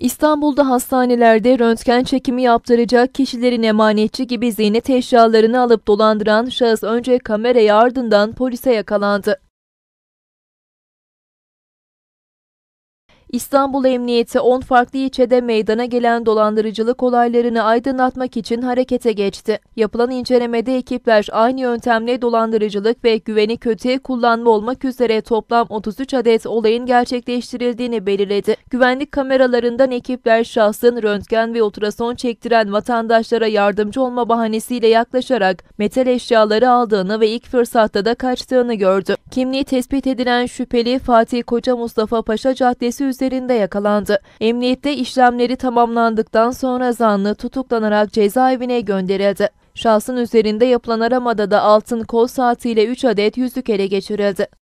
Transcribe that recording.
İstanbul'da hastanelerde röntgen çekimi yaptıracak kişilerin emanetçi gibi ziynet eşyalarını alıp dolandıran şahıs önce kameraya ardından polise yakalandı. İstanbul Emniyeti 10 farklı ilçede meydana gelen dolandırıcılık olaylarını aydınlatmak için harekete geçti. Yapılan incelemede ekipler aynı yöntemle dolandırıcılık ve güveni kötüye kullanma olmak üzere toplam 33 adet olayın gerçekleştirildiğini belirledi. Güvenlik kameralarından ekipler şahsın röntgen ve ultrason çektiren vatandaşlara yardımcı olma bahanesiyle yaklaşarak metal eşyaları aldığını ve ilk fırsatta da kaçtığını gördü. Kimliği tespit edilen şüpheli Fatih Koca Mustafa Paşa Caddesi üzerinde gözlerinde yakalandı. Emniyette işlemleri tamamlandıktan sonra zanlı tutuklanarak cezaevine gönderildi. Şahsın üzerinde yapılan aramada da altın kol saatiyle 3 adet yüzük ele geçirildi.